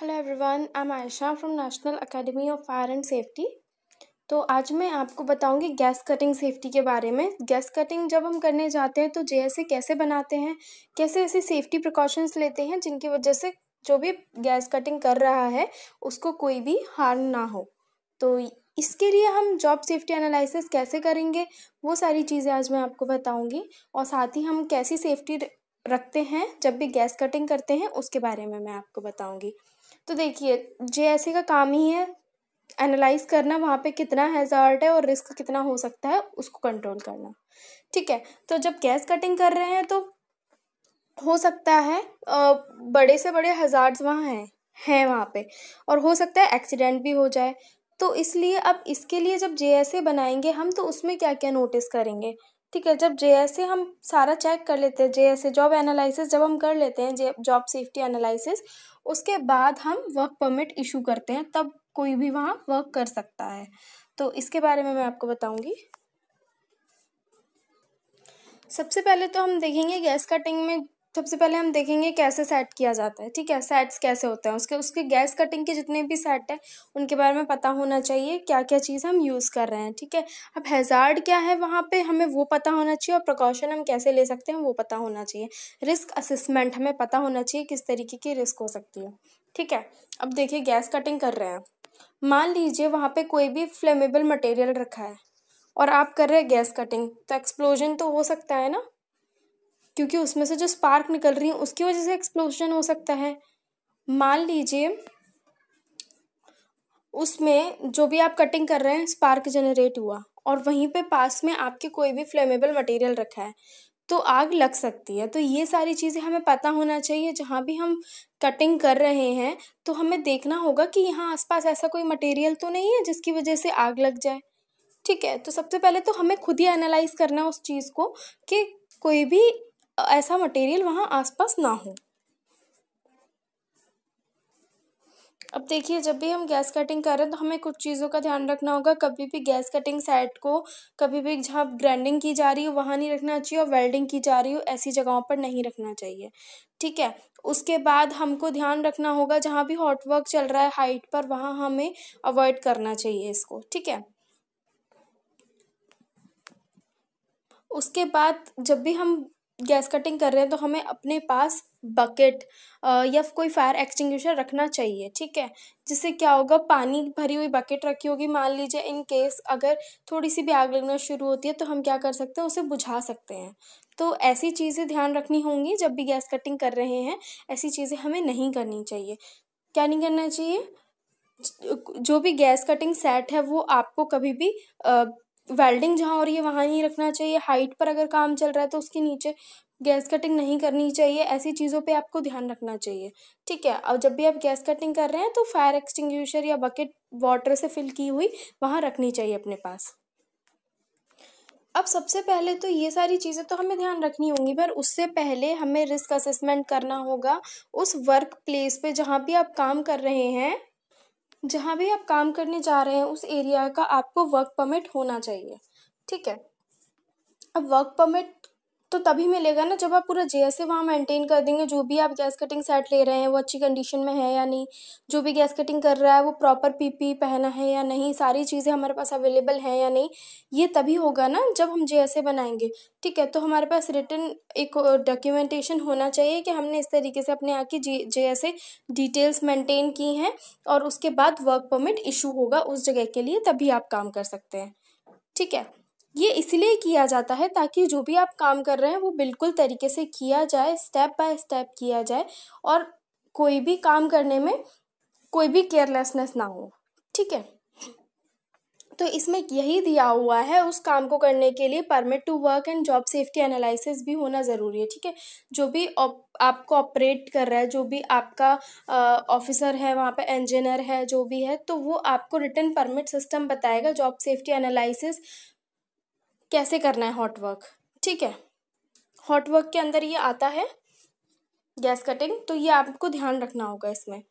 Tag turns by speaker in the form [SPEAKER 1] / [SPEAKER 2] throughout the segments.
[SPEAKER 1] hello everyone I am Ayesha from national academy of fire and safety तो आज मैं आपको बताऊंगी गैस कटिंग सेफ्टी के बारे में गैस कटिंग जब हम करने जाते हैं तो जे कैसे बनाते हैं कैसे ऐसे सेफ्टी प्रिकॉशंस लेते हैं जिनकी वजह से जो भी गैस कटिंग कर रहा है उसको कोई भी हार्म ना हो तो इसके लिए हम जॉब सेफ्टी एनालिसिस कैसे करेंगे वो सारी चीज़ें आज मैं आपको बताऊंगी और साथ ही हम कैसी सेफ्टी रखते हैं जब भी गैस कटिंग करते हैं उसके बारे में मैं आपको बताऊंगी तो देखिए जे एस का काम ही है एनालाइज करना वहाँ पे कितना हैजार्ट है और रिस्क कितना हो सकता है उसको कंट्रोल करना ठीक है तो जब गैस कटिंग कर रहे हैं तो हो सकता है बड़े से बड़े हज़ार्ड्स वहाँ हैं हैं वहाँ पे और हो सकता है एक्सीडेंट भी हो जाए तो इसलिए अब इसके लिए जब जे बनाएंगे हम तो उसमें क्या क्या नोटिस करेंगे ठीक है जब जे ए हम सारा चेक कर लेते हैं जे से जॉब एनालिसिस जब हम कर लेते हैं जॉब सेफ्टी एनालिसिस उसके बाद हम वर्क परमिट इशू करते हैं तब कोई भी वहाँ वर्क कर सकता है तो इसके बारे में मैं आपको बताऊँगी सबसे पहले तो हम देखेंगे गैस कटिंग में सबसे पहले हम देखेंगे कैसे सेट किया जाता है ठीक है सेट्स कैसे होते हैं उसके उसके गैस कटिंग के जितने भी सेट हैं उनके बारे में पता होना चाहिए क्या क्या चीज़ हम यूज़ कर रहे हैं ठीक है अब हेजार्ड क्या है वहाँ पे हमें वो पता होना चाहिए और प्रिकॉशन हम कैसे ले सकते हैं वो पता होना चाहिए रिस्क असेसमेंट हमें पता होना चाहिए किस तरीके की रिस्क हो सकती है ठीक है अब देखिए गैस कटिंग कर रहे हैं मान लीजिए वहाँ पर कोई भी फ्लेमेबल मटेरियल रखा है और आप कर रहे हैं गैस कटिंग तो एक्सप्लोजन तो हो सकता है ना क्योंकि उसमें से जो स्पार्क निकल रही है उसकी वजह से एक्सप्लोजन हो सकता है मान लीजिए उसमें जो भी आप कटिंग कर रहे हैं स्पार्क जनरेट हुआ और वहीं पे पास में आपके कोई भी फ्लेमेबल मटेरियल रखा है तो आग लग सकती है तो ये सारी चीज़ें हमें पता होना चाहिए जहाँ भी हम कटिंग कर रहे हैं तो हमें देखना होगा कि यहाँ आसपास ऐसा कोई मटेरियल तो नहीं है जिसकी वजह से आग लग जाए ठीक है तो सबसे पहले तो हमें खुद ही एनालाइज करना उस चीज़ को कि कोई भी ऐसा मटेरियल वहाँ आसपास ना हो अब देखिए जब भी हम गैस कटिंग कर रहे हैं तो हमें कुछ चीज़ों का ध्यान रखना होगा कभी भी गैस कटिंग सेट को कभी भी जहाँ ग्राइंडिंग की जा रही हो वहाँ नहीं रखना चाहिए और वेल्डिंग की जा रही हो ऐसी जगहों पर नहीं रखना चाहिए ठीक है उसके बाद हमको ध्यान रखना होगा जहाँ भी हॉट वर्क चल रहा है हाइट पर वहाँ हमें अवॉइड करना चाहिए इसको ठीक है उसके बाद जब भी हम गैस कटिंग कर रहे हैं तो हमें अपने पास बकेट या कोई फायर एक्सटिंग रखना चाहिए ठीक है जिससे क्या होगा पानी भरी हुई बकेट रखी होगी मान लीजिए इन केस अगर थोड़ी सी भी आग लगना शुरू होती है तो हम क्या कर सकते हैं उसे बुझा सकते हैं तो ऐसी चीज़ें ध्यान रखनी होंगी जब भी गैस कटिंग कर रहे हैं ऐसी चीज़ें हमें नहीं करनी चाहिए क्या नहीं करना चाहिए जो भी गैस कटिंग सेट है वो आपको कभी भी वेल्डिंग जहाँ हो रही है वहाँ नहीं रखना चाहिए हाइट पर अगर काम चल रहा है तो उसके नीचे गैस कटिंग नहीं करनी चाहिए ऐसी चीज़ों पे आपको ध्यान रखना चाहिए ठीक है और जब भी आप गैस कटिंग कर रहे हैं तो फायर एक्सटिंग या बकेट वाटर से फिल की हुई वहाँ रखनी चाहिए अपने पास अब सबसे पहले तो ये सारी चीज़ें तो हमें ध्यान रखनी होंगी पर उससे पहले हमें रिस्क असेसमेंट करना होगा उस वर्क प्लेस पर जहाँ भी आप काम कर रहे हैं जहाँ भी आप काम करने जा रहे हैं उस एरिया का आपको वर्क परमिट होना चाहिए ठीक है अब वर्क परमिट तो तभी मिलेगा ना जब आप पूरा जे से वहाँ मेंटेन कर देंगे जो भी आप गैस कटिंग सेट ले रहे हैं वो अच्छी कंडीशन में है या नहीं जो भी गैस कटिंग कर रहा है वो प्रॉपर पीपी पहना है या नहीं सारी चीज़ें हमारे पास अवेलेबल हैं या नहीं ये तभी होगा ना जब हम जे बनाएंगे ठीक है तो हमारे पास रिटर्न एक डॉक्यूमेंटेशन होना चाहिए कि हमने इस तरीके से अपने यहाँ की जे जे डिटेल्स मेंटेन की हैं और उसके बाद वर्क परमिट इशू होगा उस जगह के लिए तभी आप काम कर सकते हैं ठीक है ये इसलिए किया जाता है ताकि जो भी आप काम कर रहे हैं वो बिल्कुल तरीके से किया जाए स्टेप बाय स्टेप किया जाए और कोई भी काम करने में कोई भी केयरलेसनेस ना हो ठीक है तो इसमें यही दिया हुआ है उस काम को करने के लिए permit to work and job safety analysis भी होना ज़रूरी है ठीक है जो भी आपको ऑपरेट कर रहा है जो भी आपका ऑफिसर है वहाँ पे इंजीनियर है जो भी है तो वो आपको रिटर्न परमिट सिस्टम बताएगा जॉब सेफ्टी एनालिसिस कैसे करना है हॉट वर्क ठीक है हॉट वर्क के अंदर ये आता है गैस कटिंग तो ये आपको ध्यान रखना होगा इसमें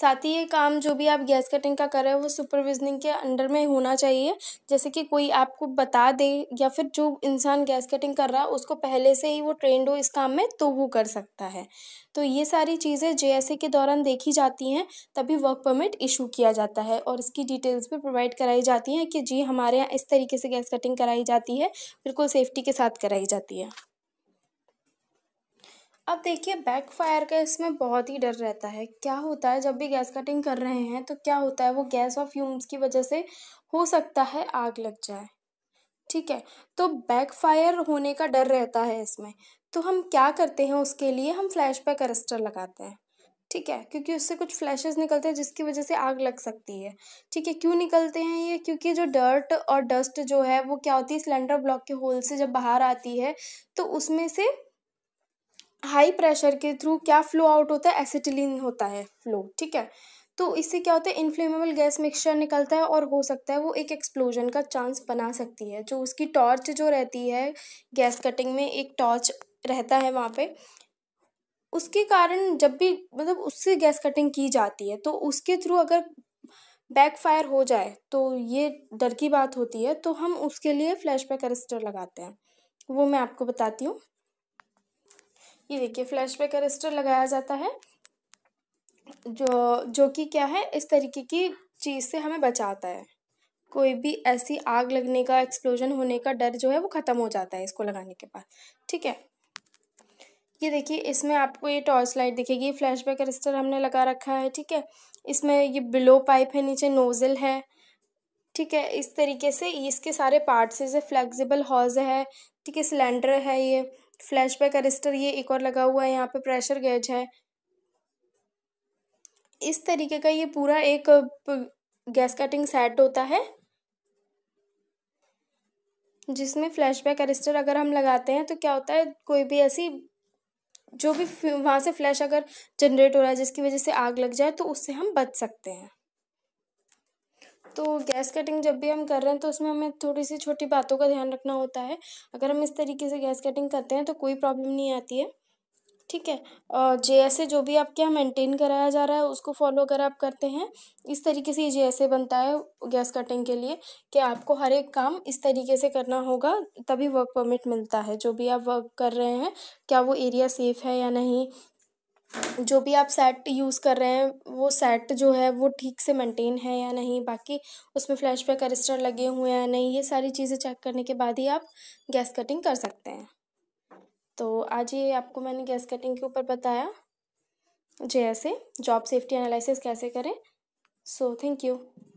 [SPEAKER 1] साथ ही ये काम जो भी आप गैस कटिंग का कर रहे हो वो सुपरविजनिंग के अंडर में होना चाहिए जैसे कि कोई आपको बता दे या फिर जो इंसान गैस कटिंग कर रहा है उसको पहले से ही वो ट्रेंड हो इस काम में तो वो कर सकता है तो ये सारी चीज़ें जे के दौरान देखी जाती हैं तभी वर्क परमिट इशू किया जाता है और इसकी डिटेल्स भी प्रोवाइड कराई जाती हैं कि जी हमारे यहाँ इस तरीके से गैस कटिंग कराई जाती है बिल्कुल सेफ्टी के साथ कराई जाती है अब देखिए बैक फायर का इसमें बहुत ही डर रहता है क्या होता है जब भी गैस कटिंग कर रहे हैं तो क्या होता है वो गैस और फ्यूम्स की वजह से हो सकता है आग लग जाए ठीक है तो बैक फायर होने का डर रहता है इसमें तो हम क्या करते हैं उसके लिए हम फ्लैश पैक करस्टर लगाते हैं ठीक है क्योंकि उससे कुछ फ्लैशेस निकलते हैं जिसकी वजह से आग लग सकती है ठीक है क्यों निकलते हैं ये क्योंकि जो डर्ट और डस्ट जो है वो क्या होती है सिलेंडर ब्लॉक के होल से जब बाहर आती है तो उसमें से हाई प्रेशर के थ्रू क्या फ्लो आउट होता है एसिटिलीन होता है फ्लो ठीक है तो इससे क्या होता है इनफ्लेमेबल गैस मिक्सचर निकलता है और हो सकता है वो एक एक्सप्लोजन का चांस बना सकती है जो उसकी टॉर्च जो रहती है गैस कटिंग में एक टॉर्च रहता है वहाँ पे उसके कारण जब भी मतलब उससे गैस कटिंग की जाती है तो उसके थ्रू अगर बैकफायर हो जाए तो ये डर की बात होती है तो हम उसके लिए फ्लैश बैक अरेस्टर लगाते हैं वो मैं आपको बताती हूँ ये देखिए फ्लैशबैक अरेस्टर लगाया जाता है जो जो कि क्या है इस तरीके की चीज़ से हमें बचाता है कोई भी ऐसी आग लगने का एक्सप्लोजन होने का डर जो है वो ख़त्म हो जाता है इसको लगाने के बाद ठीक है ये देखिए इसमें आपको ये टॉर्च लाइट दिखेगी ये बैक रजिस्टर हमने लगा रखा है ठीक है इसमें ये बिलो पाइप है नीचे नोज़ल है ठीक है इस तरीके से इसके सारे पार्ट्स जैसे फ्लेक्सिबल हॉज है ठीक है सिलेंडर है ये फ्लैशबैक अरिस्टर ये एक और लगा हुआ है यहाँ पे प्रेशर गेज है इस तरीके का ये पूरा एक गैस कटिंग सेट होता है जिसमें फ्लैशबैक अरिस्टर अगर हम लगाते हैं तो क्या होता है कोई भी ऐसी जो भी वहाँ से फ्लैश अगर जनरेट हो रहा है जिसकी वजह से आग लग जाए तो उससे हम बच सकते हैं तो गैस कटिंग जब भी हम कर रहे हैं तो उसमें हमें थोड़ी सी छोटी बातों का ध्यान रखना होता है अगर हम इस तरीके से गैस कटिंग करते हैं तो कोई प्रॉब्लम नहीं आती है ठीक है और जे एस ए जो भी आपके यहाँ मेंटेन कराया जा रहा है उसको फॉलो अगर आप करते हैं इस तरीके से जे एस ए बनता है गैस कटिंग के लिए कि आपको हर एक काम इस तरीके से करना होगा तभी वर्क परमिट मिलता है जो भी आप वर्क कर रहे हैं क्या वो एरिया सेफ़ है या नहीं जो भी आप सेट यूज़ कर रहे हैं वो सेट जो है वो ठीक से मेंटेन है या नहीं बाकी उसमें फ्लैश पे करिस्टर लगे हुए हैं नहीं ये सारी चीज़ें चेक करने के बाद ही आप गैस कटिंग कर सकते हैं तो आज ये आपको मैंने गैस कटिंग के ऊपर बताया जैसे जॉब सेफ्टी एनालिसिस कैसे करें सो थैंक यू